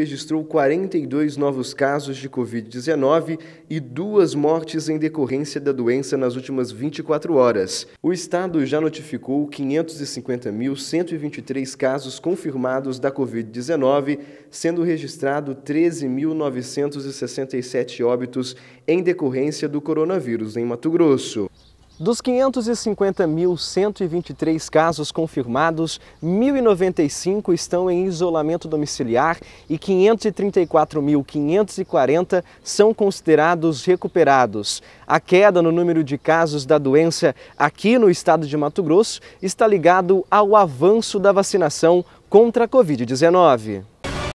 registrou 42 novos casos de Covid-19 e duas mortes em decorrência da doença nas últimas 24 horas. O estado já notificou 550.123 casos confirmados da Covid-19, sendo registrado 13.967 óbitos em decorrência do coronavírus em Mato Grosso. Dos 550.123 casos confirmados, 1.095 estão em isolamento domiciliar e 534.540 são considerados recuperados. A queda no número de casos da doença aqui no estado de Mato Grosso está ligado ao avanço da vacinação contra a Covid-19.